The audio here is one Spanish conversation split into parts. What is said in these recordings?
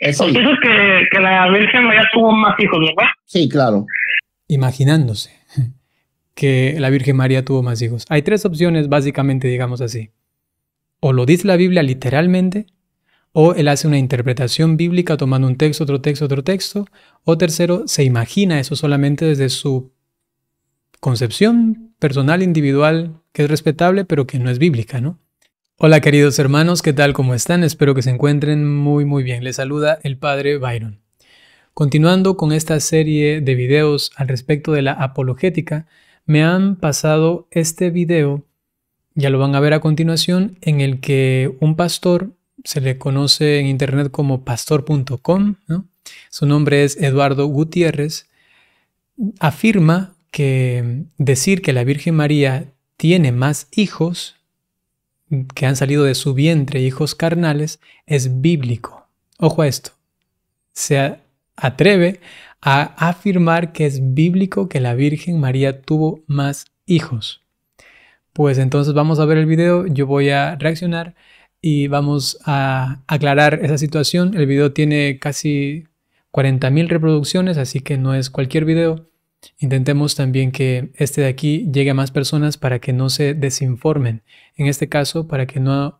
Pues eso es que, que, la Virgen María tuvo más hijos, ¿verdad? Sí, claro. Imaginándose que la Virgen María tuvo más hijos. Hay tres opciones, básicamente, digamos así. O lo dice la Biblia literalmente, o él hace una interpretación bíblica tomando un texto, otro texto, otro texto, o tercero, se imagina eso solamente desde su concepción personal, individual, que es respetable, pero que no es bíblica, ¿no? Hola queridos hermanos, ¿qué tal? ¿Cómo están? Espero que se encuentren muy muy bien. Les saluda el Padre Byron. Continuando con esta serie de videos al respecto de la apologética, me han pasado este video, ya lo van a ver a continuación, en el que un pastor, se le conoce en internet como pastor.com, su nombre es Eduardo Gutiérrez, afirma que decir que la Virgen María tiene más hijos que han salido de su vientre, hijos carnales, es bíblico. Ojo a esto. Se atreve a afirmar que es bíblico que la Virgen María tuvo más hijos. Pues entonces vamos a ver el video, yo voy a reaccionar y vamos a aclarar esa situación. El video tiene casi 40.000 reproducciones, así que no es cualquier video. Intentemos también que este de aquí llegue a más personas para que no se desinformen. En este caso, para que no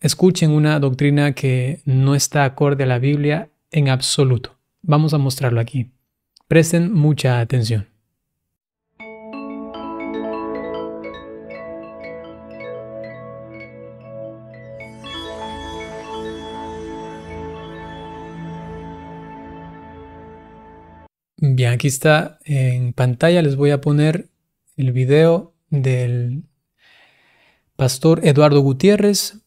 escuchen una doctrina que no está acorde a la Biblia en absoluto. Vamos a mostrarlo aquí. Presten mucha atención. aquí está en pantalla, les voy a poner el video del pastor Eduardo Gutiérrez.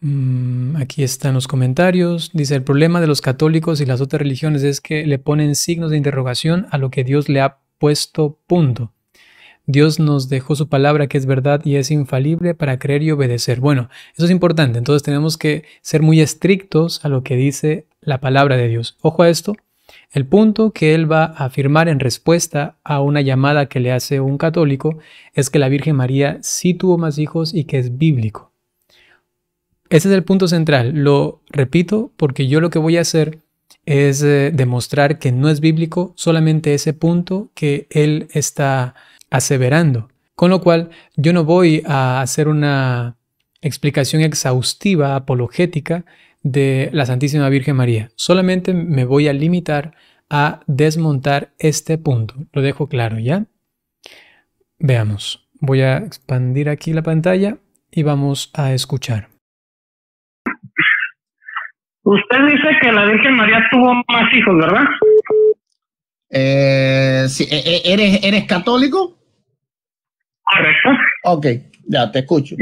Mm, aquí están los comentarios. Dice, el problema de los católicos y las otras religiones es que le ponen signos de interrogación a lo que Dios le ha puesto punto. Dios nos dejó su palabra que es verdad y es infalible para creer y obedecer. Bueno, eso es importante. Entonces tenemos que ser muy estrictos a lo que dice la palabra de Dios. Ojo a esto. El punto que él va a afirmar en respuesta a una llamada que le hace un católico es que la Virgen María sí tuvo más hijos y que es bíblico. Ese es el punto central. Lo repito porque yo lo que voy a hacer es eh, demostrar que no es bíblico solamente ese punto que él está aseverando. Con lo cual, yo no voy a hacer una explicación exhaustiva, apologética, de la Santísima Virgen María. Solamente me voy a limitar a desmontar este punto. Lo dejo claro, ¿ya? Veamos. Voy a expandir aquí la pantalla y vamos a escuchar. Usted dice que la Virgen María tuvo más hijos, ¿verdad? Eh, eh, eh, ¿eres, ¿Eres católico? Correcto. Ok, ya te escucho.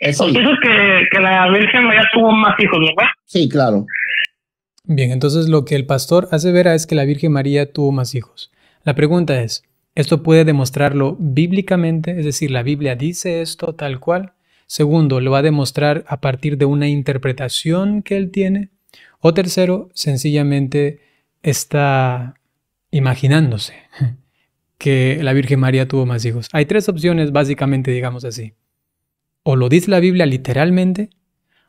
Eso es pues que, la Virgen María tuvo más hijos, ¿verdad? Sí, claro. Bien, entonces lo que el pastor hace ver es que la Virgen María tuvo más hijos. La pregunta es, ¿esto puede demostrarlo bíblicamente? Es decir, ¿la Biblia dice esto tal cual? Segundo, ¿lo va a demostrar a partir de una interpretación que él tiene? O tercero, sencillamente está imaginándose que la Virgen María tuvo más hijos. Hay tres opciones básicamente, digamos así o lo dice la Biblia literalmente,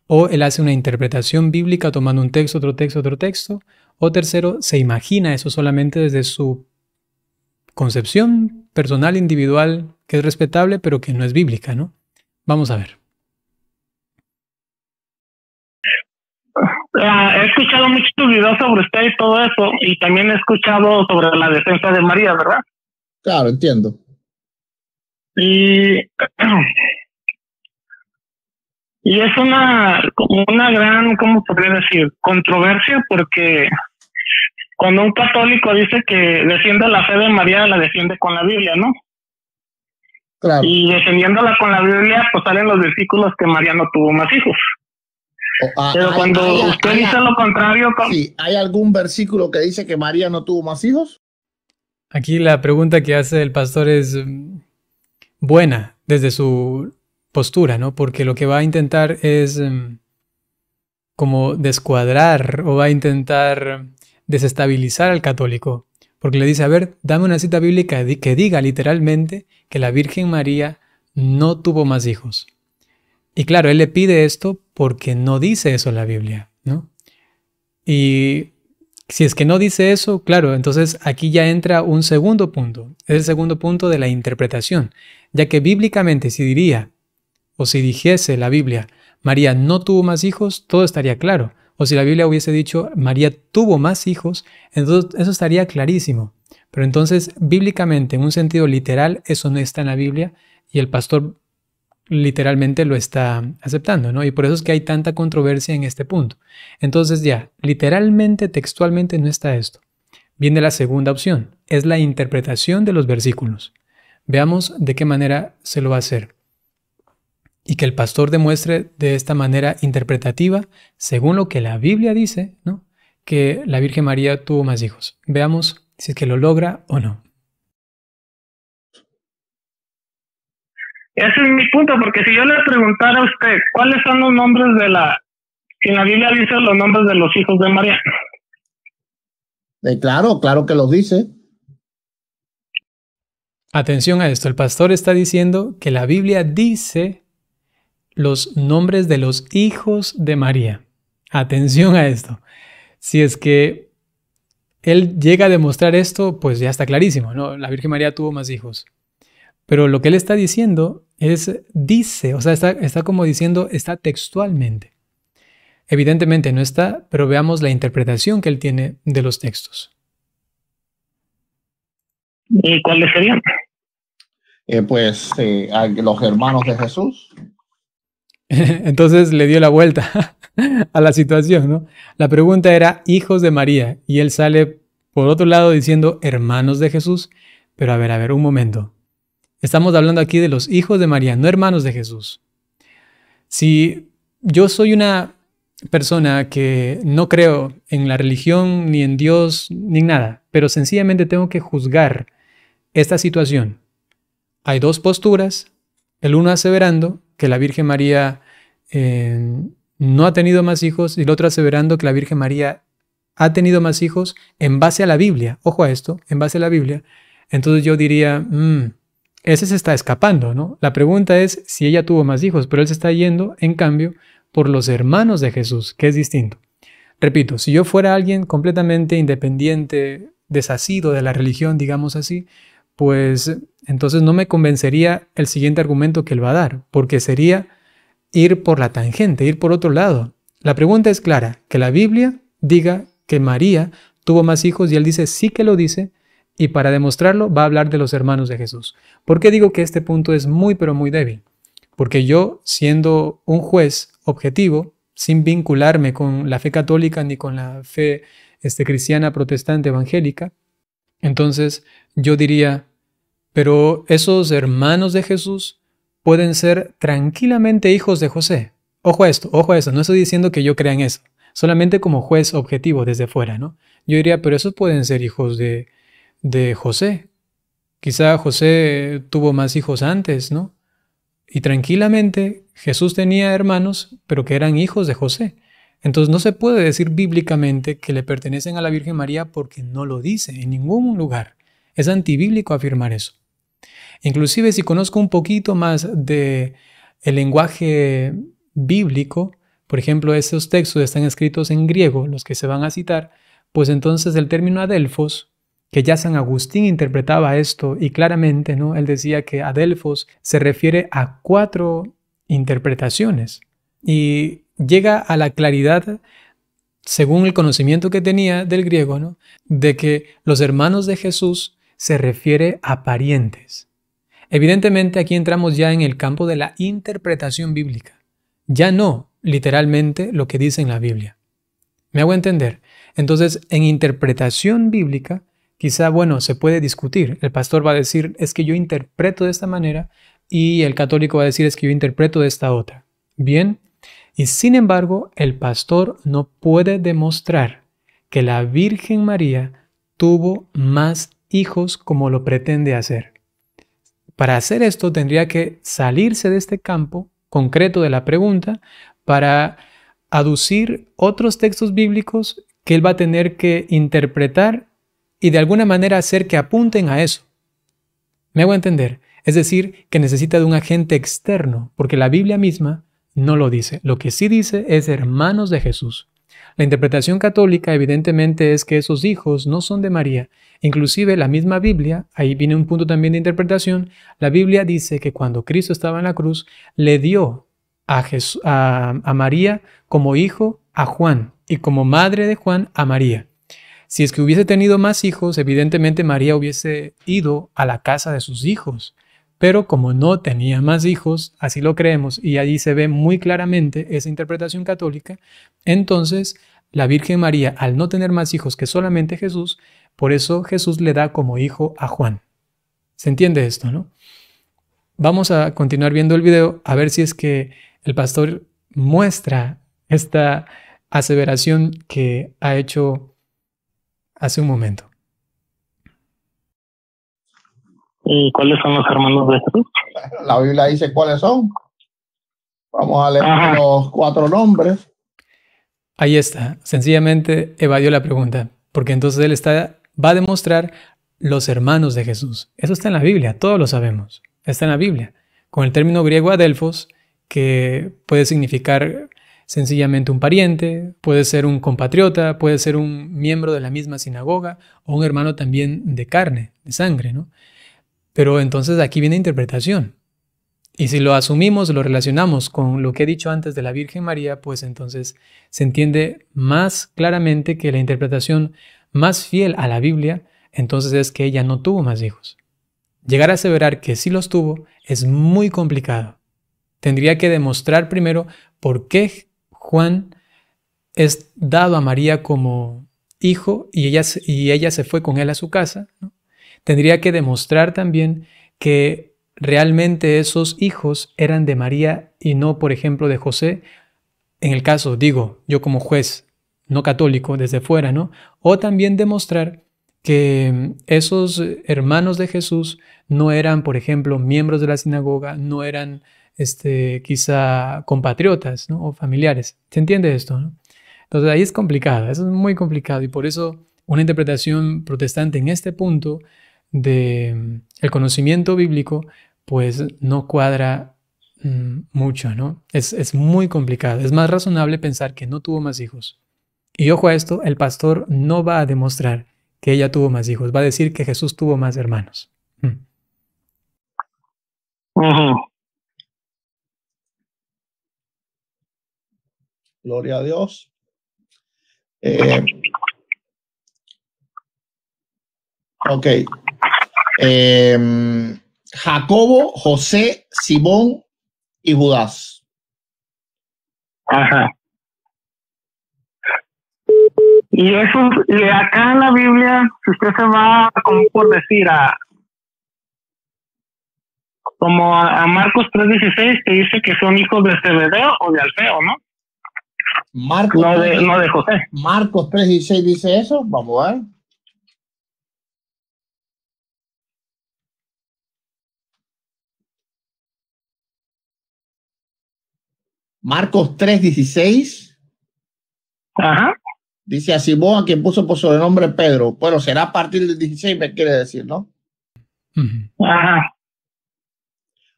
o él hace una interpretación bíblica tomando un texto, otro texto, otro texto, o tercero, se imagina eso solamente desde su concepción personal, individual, que es respetable, pero que no es bíblica, ¿no? Vamos a ver. Ah, he escuchado muchos videos sobre usted y todo eso, y también he escuchado sobre la defensa de María, ¿verdad? Claro, entiendo. Y Y es una, una gran, ¿cómo podría decir? Controversia porque cuando un católico dice que defiende la fe de María, la defiende con la Biblia, ¿no? Claro. Y defendiéndola con la Biblia, pues salen los versículos que María no tuvo más hijos. Ah, Pero cuando usted dice lo contrario... Sí, ¿Hay algún versículo que dice que María no tuvo más hijos? Aquí la pregunta que hace el pastor es mm, buena desde su postura, ¿no? Porque lo que va a intentar es em, como descuadrar o va a intentar desestabilizar al católico, porque le dice, a ver, dame una cita bíblica que diga literalmente que la Virgen María no tuvo más hijos. Y claro, él le pide esto porque no dice eso en la Biblia, ¿no? Y si es que no dice eso, claro, entonces aquí ya entra un segundo punto, es el segundo punto de la interpretación, ya que bíblicamente si diría o si dijese la Biblia, María no tuvo más hijos, todo estaría claro. O si la Biblia hubiese dicho, María tuvo más hijos, entonces eso estaría clarísimo. Pero entonces, bíblicamente, en un sentido literal, eso no está en la Biblia y el pastor literalmente lo está aceptando, Y por eso es que hay tanta controversia en este punto. Entonces ya, literalmente, textualmente no está esto. Viene la segunda opción, es la interpretación de los versículos. Veamos de qué manera se lo va a hacer y que el pastor demuestre de esta manera interpretativa, según lo que la Biblia dice, ¿no? que la Virgen María tuvo más hijos. Veamos si es que lo logra o no. Ese es mi punto, porque si yo le preguntara a usted cuáles son los nombres de la, si la Biblia dice los nombres de los hijos de María. Eh, claro, claro que los dice. Atención a esto, el pastor está diciendo que la Biblia dice los nombres de los hijos de María. Atención a esto. Si es que él llega a demostrar esto, pues ya está clarísimo, ¿no? La Virgen María tuvo más hijos. Pero lo que él está diciendo es, dice, o sea, está, como diciendo, está textualmente. Evidentemente no está, pero veamos la interpretación que él tiene de los textos. ¿Y cuáles serían? Eh, pues eh, los hermanos de Jesús, Entonces le dio la vuelta a la situación, ¿no? La pregunta era hijos de María y él sale por otro lado diciendo hermanos de Jesús, pero a ver, a ver, un momento. Estamos hablando aquí de los hijos de María, no hermanos de Jesús. Si yo soy una persona que no creo en la religión, ni en Dios, ni en nada, pero sencillamente tengo que juzgar esta situación. Hay dos posturas, el uno aseverando que la Virgen María eh, no ha tenido más hijos y el otro aseverando que la Virgen María ha tenido más hijos en base a la Biblia. Ojo a esto, en base a la Biblia. Entonces yo diría, mm, ese se está escapando, ¿no? La pregunta es si ella tuvo más hijos, pero él se está yendo, en cambio, por los hermanos de Jesús, que es distinto. Repito, si yo fuera alguien completamente independiente, desasido de la religión, digamos así, pues entonces no me convencería el siguiente argumento que él va a dar, porque sería ir por la tangente, ir por otro lado. La pregunta es clara, que la Biblia diga que María tuvo más hijos y él dice sí que lo dice y para demostrarlo va a hablar de los hermanos de Jesús. ¿Por qué digo que este punto es muy pero muy débil? Porque yo, siendo un juez objetivo, sin vincularme con la fe católica ni con la fe este, cristiana, protestante, evangélica, entonces yo diría, pero esos hermanos de Jesús pueden ser tranquilamente hijos de José. Ojo a esto, ojo a esto. no estoy diciendo que yo crea en eso, solamente como juez objetivo desde fuera, ¿no? Yo diría, pero esos pueden ser hijos de, de José. Quizá José tuvo más hijos antes, ¿no? Y tranquilamente Jesús tenía hermanos, pero que eran hijos de José. Entonces no se puede decir bíblicamente que le pertenecen a la Virgen María porque no lo dice en ningún lugar. Es antibíblico afirmar eso. Inclusive si conozco un poquito más de el lenguaje bíblico, por ejemplo, estos textos están escritos en griego, los que se van a citar, pues entonces el término adelfos, que ya San Agustín interpretaba esto y claramente, ¿no? Él decía que adelfos se refiere a cuatro interpretaciones y llega a la claridad según el conocimiento que tenía del griego, de que los hermanos de Jesús se refiere a parientes. Evidentemente aquí entramos ya en el campo de la interpretación bíblica, ya no literalmente lo que dice en la Biblia. ¿Me hago entender? Entonces, en interpretación bíblica, quizá, bueno, se puede discutir. El pastor va a decir, es que yo interpreto de esta manera y el católico va a decir, es que yo interpreto de esta otra. Bien, y sin embargo, el pastor no puede demostrar que la Virgen María tuvo más hijos como lo pretende hacer. Para hacer esto tendría que salirse de este campo concreto de la pregunta para aducir otros textos bíblicos que él va a tener que interpretar y de alguna manera hacer que apunten a eso. Me hago entender. Es decir, que necesita de un agente externo, porque la Biblia misma no lo dice. Lo que sí dice es hermanos de Jesús. La interpretación católica evidentemente es que esos hijos no son de María. Inclusive la misma Biblia, ahí viene un punto también de interpretación, la Biblia dice que cuando Cristo estaba en la cruz, le dio a, a María como hijo a Juan y como madre de Juan a María. Si es que hubiese tenido más hijos, evidentemente María hubiese ido a la casa de sus hijos pero como no tenía más hijos, así lo creemos, y allí se ve muy claramente esa interpretación católica, entonces la Virgen María, al no tener más hijos que solamente Jesús, por eso Jesús le da como hijo a Juan. ¿Se entiende esto, no? Vamos a continuar viendo el video a ver si es que el pastor muestra esta aseveración que ha hecho hace un momento. ¿Y cuáles son los hermanos de Jesús? la Biblia dice cuáles son. Vamos a leer los cuatro nombres. Ahí está. Sencillamente evadió la pregunta, porque entonces él está, va a demostrar los hermanos de Jesús. Eso está en la Biblia, todos lo sabemos. Está en la Biblia. Con el término griego adelfos, que puede significar sencillamente un pariente, puede ser un compatriota, puede ser un miembro de la misma sinagoga o un hermano también de carne, de sangre, ¿no? Pero entonces aquí viene interpretación. Y si lo asumimos, lo relacionamos con lo que he dicho antes de la Virgen María, pues entonces se entiende más claramente que la interpretación más fiel a la Biblia, entonces es que ella no tuvo más hijos. Llegar a aseverar que sí los tuvo es muy complicado. Tendría que demostrar primero por qué Juan es dado a María como hijo y ella, y ella se fue con él a su casa. ¿no? tendría que demostrar también que realmente esos hijos eran de María y no, por ejemplo, de José. En el caso, digo, yo como juez no católico desde fuera, ¿no? O también demostrar que esos hermanos de Jesús no eran, por ejemplo, miembros de la sinagoga, no eran este, quizá compatriotas ¿no? o familiares. ¿Se entiende esto? Entonces ahí es complicado, eso es muy complicado y por eso una interpretación protestante en este punto de mm, el conocimiento bíblico, pues no cuadra mm, mucho, ¿no? Es, muy complicado. Es más razonable pensar que no tuvo más hijos. Y ojo a esto, el pastor no va a demostrar que ella tuvo más hijos, va a decir que Jesús tuvo más hermanos. Mm. Gloria a Dios. Eh, ok, Em, Jacobo, José, Simón y Judas. Ajá. Y eso, y acá en la Biblia, si usted se va, como por decir, a como a, Marcos 3.16, que dice que son hijos de Cebedeo o de Alfeo, ¿no? Marcos no no de José. Marcos 3.16 dice eso, vamos a ver. Marcos 3:16. Ajá. Dice a Simón, a quien puso por sobrenombre Pedro. Bueno, será a partir del 16, me quiere decir, ¿no? Ajá.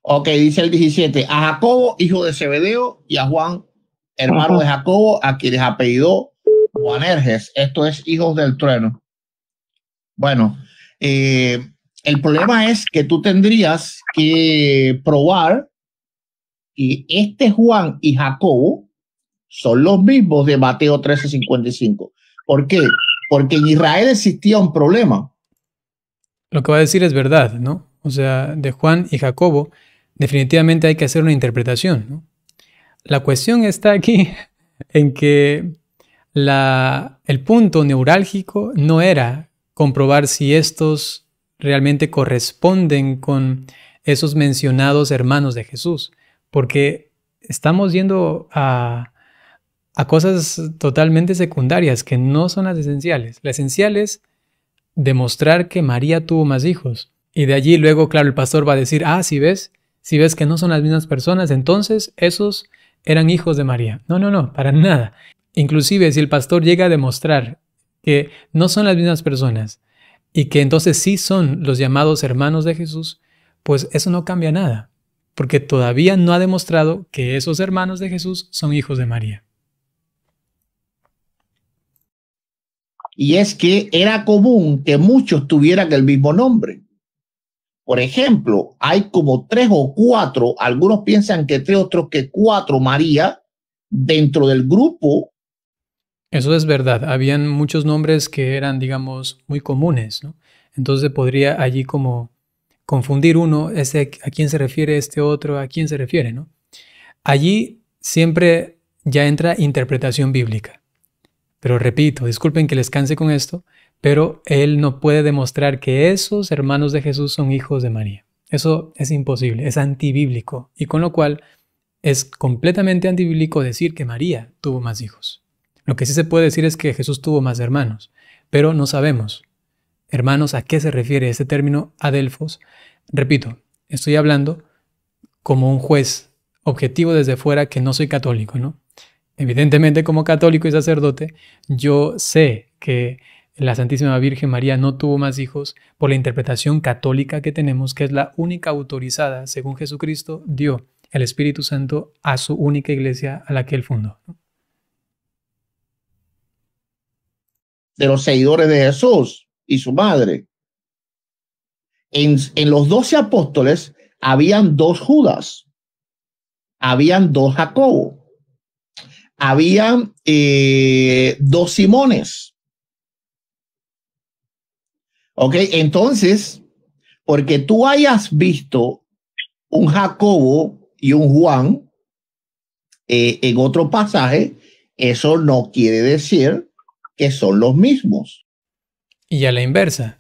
Ok, dice el 17. A Jacobo, hijo de Zebedeo, y a Juan, hermano de Jacobo, a quienes apellidó Erges. Esto es hijos del trueno. Bueno, eh, el problema es que tú tendrías que probar y este Juan y Jacobo son los mismos de Mateo 13:55. ¿Por qué? Porque en Israel existía un problema. Lo que va a decir es verdad, ¿no? O sea, de Juan y Jacobo, definitivamente hay que hacer una interpretación, La cuestión está aquí en que el punto neurálgico no era comprobar si estos realmente corresponden con esos mencionados hermanos de Jesús, porque estamos yendo a, cosas totalmente secundarias que no son las esenciales. La esencial es demostrar que María tuvo más hijos. Y de allí luego, claro, el pastor va a decir, ah, si ves, si ves que no son las mismas personas, entonces esos eran hijos de María. No, no, no, para nada. Inclusive si el pastor llega a demostrar que no son las mismas personas y que entonces sí son los llamados hermanos de Jesús, pues eso no cambia nada porque todavía no ha demostrado que esos hermanos de Jesús son hijos de María. Y es que era común que muchos tuvieran el mismo nombre. Por ejemplo, hay como tres o cuatro, algunos piensan que tres, otros que cuatro María dentro del grupo. Eso es verdad, habían muchos nombres que eran, digamos, muy comunes, ¿no? Entonces podría allí como confundir uno es a quién se refiere este otro, a quién se refiere, ¿no? Allí siempre ya entra interpretación bíblica. Pero repito, disculpen que les canse con esto, pero él no puede demostrar que esos hermanos de Jesús son hijos de María. Eso es imposible, es antibíblico y con lo cual es completamente antibíblico decir que María tuvo más hijos. Lo que sí se puede decir es que Jesús tuvo más hermanos, pero no sabemos. Hermanos, ¿a qué se refiere este término Adelfos? Repito, estoy hablando como un juez objetivo desde fuera que no soy católico, ¿no? Evidentemente, como católico y sacerdote, yo sé que la Santísima Virgen María no tuvo más hijos por la interpretación católica que tenemos, que es la única autorizada, según Jesucristo, dio el Espíritu Santo a su única iglesia a la que él fundó. De los seguidores de Jesús y su madre. En, los doce apóstoles habían dos Judas, habían dos Jacobo, habían eh, dos Simones. Ok, entonces, porque tú hayas visto un Jacobo y un Juan eh, en otro pasaje, eso no quiere decir que son los mismos y a la inversa.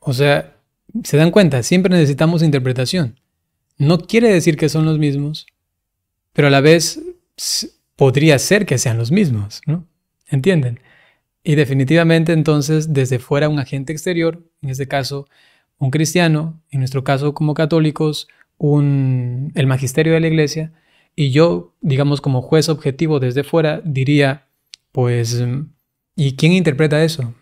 O sea, se dan cuenta, siempre necesitamos interpretación. No quiere decir que son los mismos, pero a la vez podría ser que sean los mismos, ¿no? ¿Entienden? Y definitivamente entonces desde fuera un agente exterior, en este caso un cristiano, en nuestro caso como católicos, un, el magisterio de la iglesia, y yo, digamos, como juez objetivo desde fuera, diría, pues, mm, ¿y quién interpreta eso?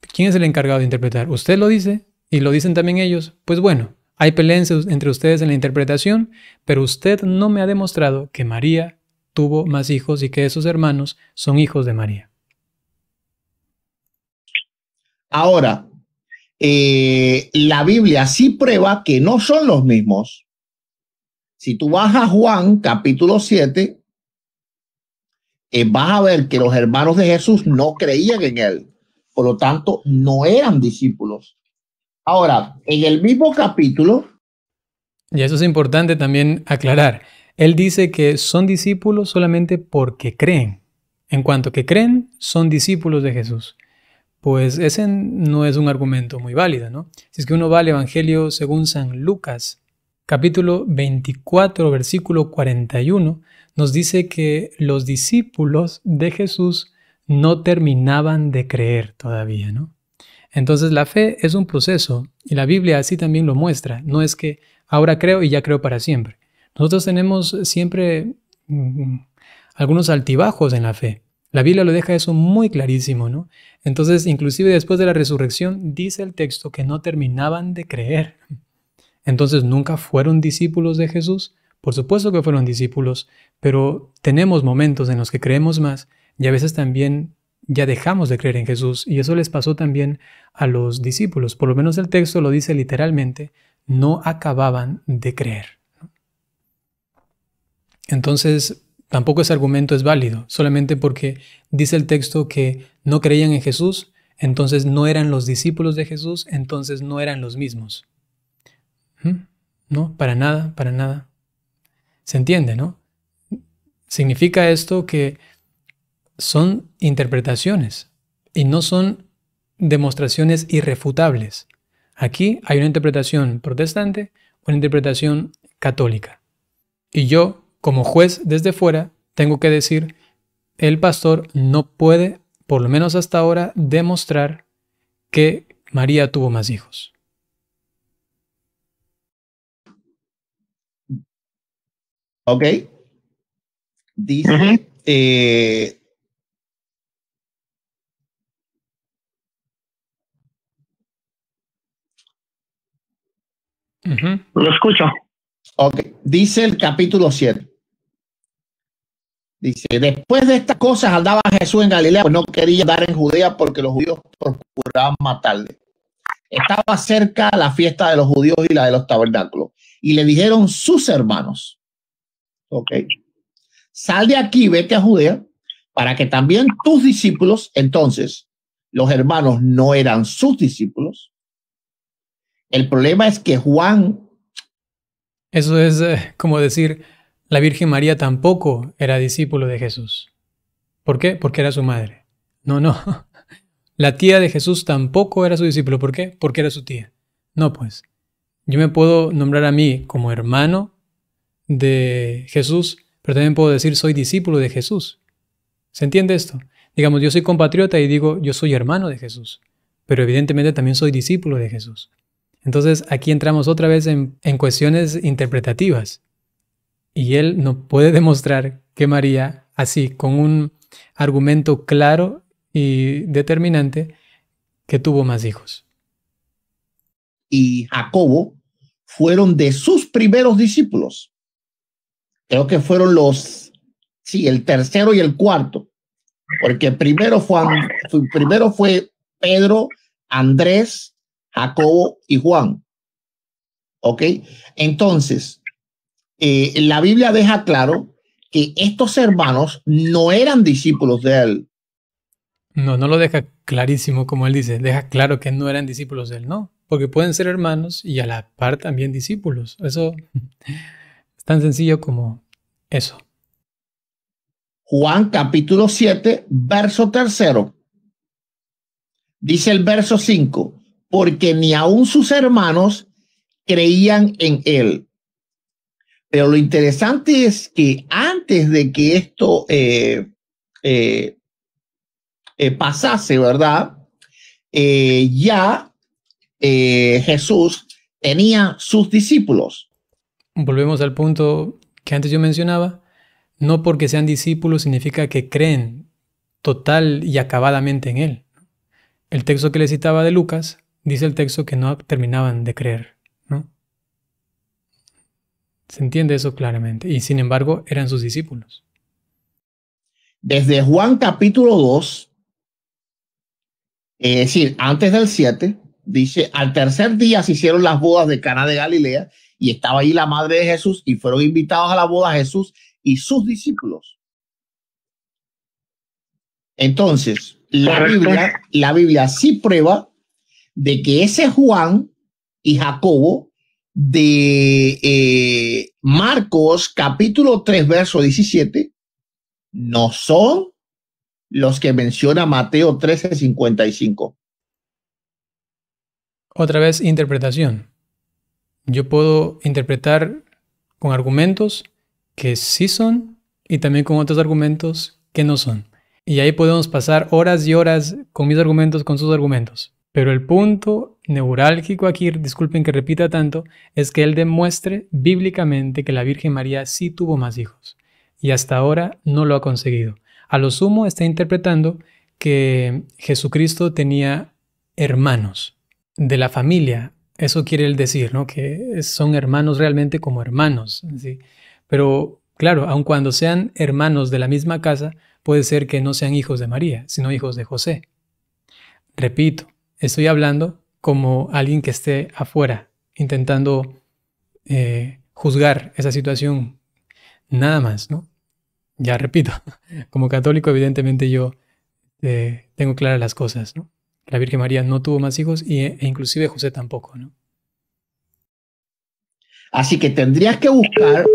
¿Quién es el encargado de interpretar? ¿Usted lo dice? ¿Y lo dicen también ellos? Pues bueno, hay peleas entre ustedes en la interpretación, pero usted no me ha demostrado que María tuvo más hijos y que esos hermanos son hijos de María. Ahora, eh, la Biblia sí prueba que no son los mismos. Si tú vas a Juan capítulo 7, eh, vas a ver que los hermanos de Jesús no creían en él. Por lo tanto, no eran discípulos. Ahora, en el mismo capítulo... Y eso es importante también aclarar. Él dice que son discípulos solamente porque creen. En cuanto que creen, son discípulos de Jesús. Pues ese no es un argumento muy válido, ¿no? Si es que uno va al Evangelio según San Lucas, capítulo 24, versículo 41, nos dice que los discípulos de Jesús no terminaban de creer todavía, ¿no? Entonces la fe es un proceso y la Biblia así también lo muestra. No es que ahora creo y ya creo para siempre. Nosotros tenemos siempre mm, algunos altibajos en la fe. La Biblia lo deja eso muy clarísimo, ¿no? Entonces, inclusive después de la resurrección, dice el texto que no terminaban de creer. Entonces, ¿nunca fueron discípulos de Jesús? Por supuesto que fueron discípulos, pero tenemos momentos en los que creemos más y a veces también ya dejamos de creer en Jesús y eso les pasó también a los discípulos. Por lo menos el texto lo dice literalmente, no acababan de creer. Entonces, tampoco ese argumento es válido, solamente porque dice el texto que no creían en Jesús, entonces no eran los discípulos de Jesús, entonces no eran los mismos. ¿Mm? No, para nada, para nada. ¿Se entiende, no? Significa esto que son interpretaciones y no son demostraciones irrefutables. Aquí hay una interpretación protestante, una interpretación católica. Y yo, como juez desde fuera, tengo que decir, el pastor no puede, por lo menos hasta ahora, demostrar que María tuvo más hijos. Ok. Dice, Lo escucho. Ok, dice el capítulo 7. Dice, después de estas cosas andaba Jesús en Galilea, pues no quería dar en Judea porque los judíos procuraban matarle. Estaba cerca la fiesta de los judíos y la de los tabernáculos. Y le dijeron sus hermanos, ok, sal de aquí, vete a Judea, para que también tus discípulos, entonces, los hermanos no eran sus discípulos, el problema es que Juan... Eso es eh, como decir, la Virgen María tampoco era discípulo de Jesús. ¿Por qué? Porque era su madre. No, no. La tía de Jesús tampoco era su discípulo. ¿Por qué? Porque era su tía. No, pues. Yo me puedo nombrar a mí como hermano de Jesús, pero también puedo decir soy discípulo de Jesús. ¿Se entiende esto? Digamos, yo soy compatriota y digo yo soy hermano de Jesús, pero evidentemente también soy discípulo de Jesús. Entonces aquí entramos otra vez en, cuestiones interpretativas. Y él no puede demostrar que María, así, con un argumento claro y determinante, que tuvo más hijos. Y Jacobo fueron de sus primeros discípulos. Creo que fueron los, sí, el tercero y el cuarto. Porque primero fue, primero fue Pedro, Andrés, Jacobo y Juan. ¿Ok? Entonces, eh, la Biblia deja claro que estos hermanos no eran discípulos de él. No, no lo deja clarísimo, como él dice, deja claro que no eran discípulos de él, no, porque pueden ser hermanos y a la par también discípulos. Eso es tan sencillo como eso. Juan capítulo 7, verso tercero. Dice el verso 5, porque ni aun sus hermanos creían en él. Pero lo interesante es que antes de que esto eh, eh, eh, pasase, ¿verdad? ya Jesús tenía sus discípulos. Volvemos al punto que antes yo mencionaba. No porque sean discípulos significa que creen total y acabadamente en Él. El texto que le citaba de Lucas dice el texto que no terminaban de creer, ¿no? Se entiende eso claramente. Y sin embargo, eran sus discípulos. Desde Juan capítulo 2, es decir, antes del 7, dice, al tercer día se hicieron las bodas de Cana de Galilea y estaba ahí la madre de Jesús y fueron invitados a la boda Jesús y sus discípulos. Entonces, la Biblia, la Biblia sí prueba de que ese Juan y Jacobo de eh, Marcos capítulo 3, verso 17, no son los que menciona Mateo 13, 55. Otra vez, interpretación. Yo puedo interpretar con argumentos que sí son y también con otros argumentos que no son. Y ahí podemos pasar horas y horas con mis argumentos, con sus argumentos. Pero el punto neurálgico aquí, disculpen que repita tanto, es que él demuestre bíblicamente que la Virgen María sí tuvo más hijos y hasta ahora no lo ha conseguido. A lo sumo está interpretando que Jesucristo tenía hermanos de la familia. Eso quiere decir, Que son hermanos realmente como hermanos. ¿sí? Pero claro, aun cuando sean hermanos de la misma casa, puede ser que no sean hijos de María, sino hijos de José. Repito, Estoy hablando como alguien que esté afuera, intentando eh, juzgar esa situación, nada más, ¿no? Ya repito, como católico evidentemente yo eh, tengo claras las cosas, ¿no? La Virgen María no tuvo más hijos e inclusive José tampoco, ¿no? Así que tendrías que buscar,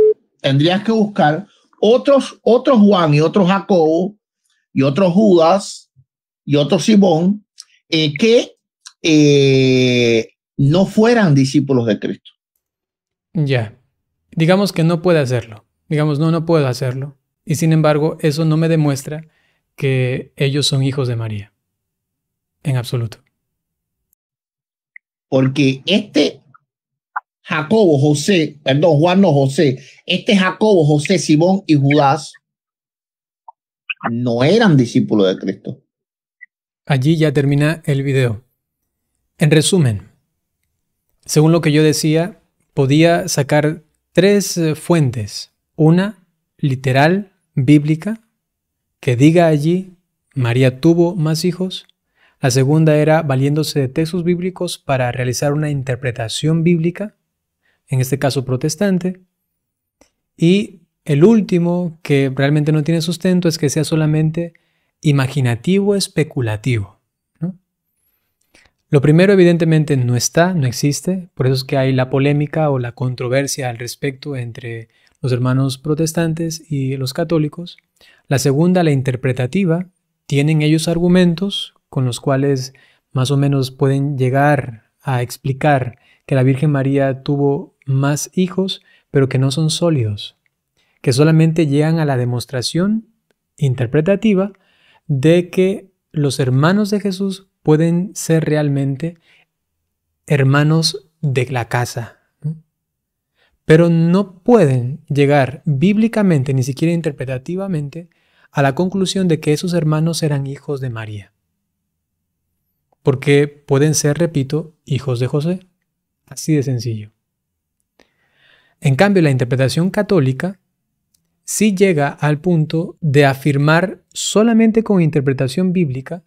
tendrías que buscar otros, otros Juan y otros Jacobo y otros Judas y otro Simón eh, que eh, no fueran discípulos de Cristo. Ya. Digamos que no puede hacerlo. Digamos, no, no puedo hacerlo. Y sin embargo, eso no me demuestra que ellos son hijos de María. En absoluto. Porque este Jacobo, José, perdón, Juan no José, este Jacobo, José, Simón y Judas no eran discípulos de Cristo. Allí ya termina el video. En resumen, según lo que yo decía, podía sacar tres eh, fuentes. Una, literal, bíblica, que diga allí, María tuvo más hijos. La segunda era valiéndose de textos bíblicos para realizar una interpretación bíblica, en este caso protestante. Y el último, que realmente no tiene sustento, es que sea solamente imaginativo, especulativo. Lo primero evidentemente no está, no existe, por eso es que hay la polémica o la controversia al respecto entre los hermanos protestantes y los católicos. La segunda, la interpretativa, tienen ellos argumentos con los cuales más o menos pueden llegar a explicar que la Virgen María tuvo más hijos, pero que no son sólidos, que solamente llegan a la demostración interpretativa de que los hermanos de Jesús pueden ser realmente hermanos de la casa, pero no pueden llegar bíblicamente, ni siquiera interpretativamente, a la conclusión de que esos hermanos eran hijos de María. Porque pueden ser, repito, hijos de José. Así de sencillo. En cambio, la interpretación católica sí llega al punto de afirmar solamente con interpretación bíblica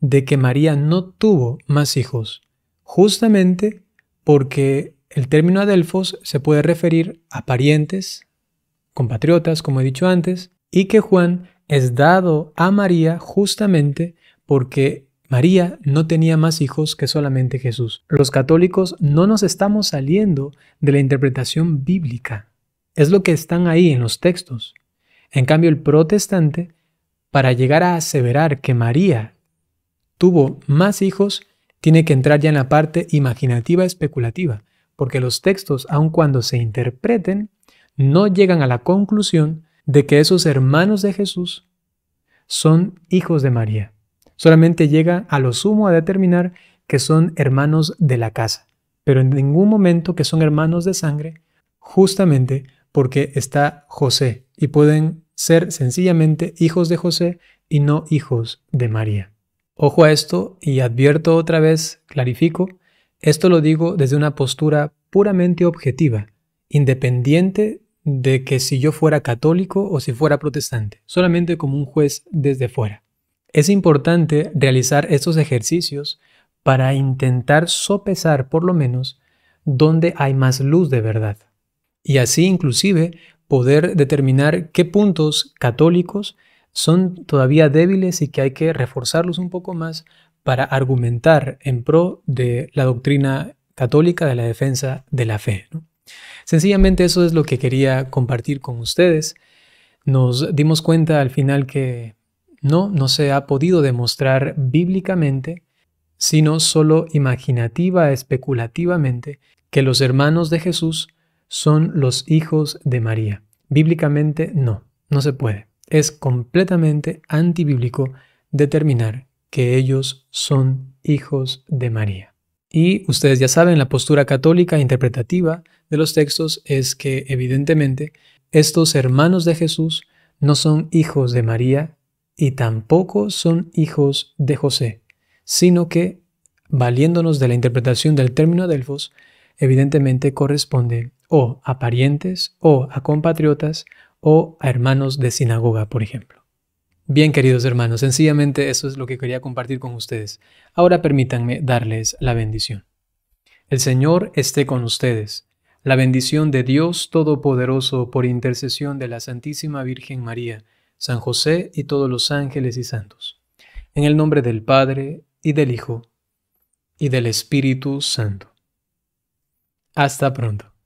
de que María no tuvo más hijos, justamente porque el término Adelfos se puede referir a parientes, compatriotas, como he dicho antes, y que Juan es dado a María justamente porque María no tenía más hijos que solamente Jesús. Los católicos no nos estamos saliendo de la interpretación bíblica. Es lo que están ahí en los textos. En cambio, el protestante, para llegar a aseverar que María tuvo más hijos, tiene que entrar ya en la parte imaginativa especulativa, porque los textos, aun cuando se interpreten, no llegan a la conclusión de que esos hermanos de Jesús son hijos de María. Solamente llega a lo sumo a determinar que son hermanos de la casa, pero en ningún momento que son hermanos de sangre, justamente porque está José y pueden ser sencillamente hijos de José y no hijos de María. Ojo a esto y advierto otra vez, clarifico, esto lo digo desde una postura puramente objetiva, independiente de que si yo fuera católico o si fuera protestante, solamente como un juez desde fuera. Es importante realizar estos ejercicios para intentar sopesar por lo menos dónde hay más luz de verdad. Y así inclusive poder determinar qué puntos católicos son todavía débiles y que hay que reforzarlos un poco más para argumentar en pro de la doctrina católica de la defensa de la fe. Sencillamente eso es lo que quería compartir con ustedes. Nos dimos cuenta al final que no, no se ha podido demostrar bíblicamente, sino solo imaginativa, especulativamente, que los hermanos de Jesús son los hijos de María. Bíblicamente no, no se puede es completamente antibíblico determinar que ellos son hijos de María. Y ustedes ya saben, la postura católica interpretativa de los textos es que evidentemente estos hermanos de Jesús no son hijos de María y tampoco son hijos de José, sino que, valiéndonos de la interpretación del término Adelfos, evidentemente corresponde o a parientes o a compatriotas o a hermanos de sinagoga, por ejemplo. Bien, queridos hermanos, sencillamente eso es lo que quería compartir con ustedes. Ahora permítanme darles la bendición. El Señor esté con ustedes. La bendición de Dios Todopoderoso por intercesión de la Santísima Virgen María, San José y todos los ángeles y santos. En el nombre del Padre, y del Hijo, y del Espíritu Santo. Hasta pronto.